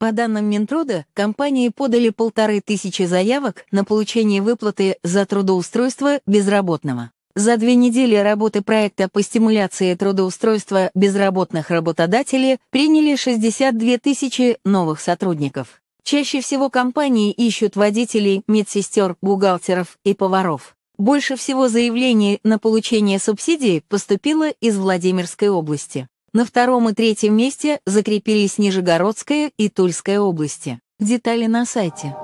По данным Минтруда, компании подали полторы тысячи заявок на получение выплаты за трудоустройство безработного. За две недели работы проекта по стимуляции трудоустройства безработных работодателей приняли 62 тысячи новых сотрудников. Чаще всего компании ищут водителей, медсестер, бухгалтеров и поваров. Больше всего заявлений на получение субсидий поступило из Владимирской области. На втором и третьем месте закрепились Нижегородская и Тульская области. Детали на сайте.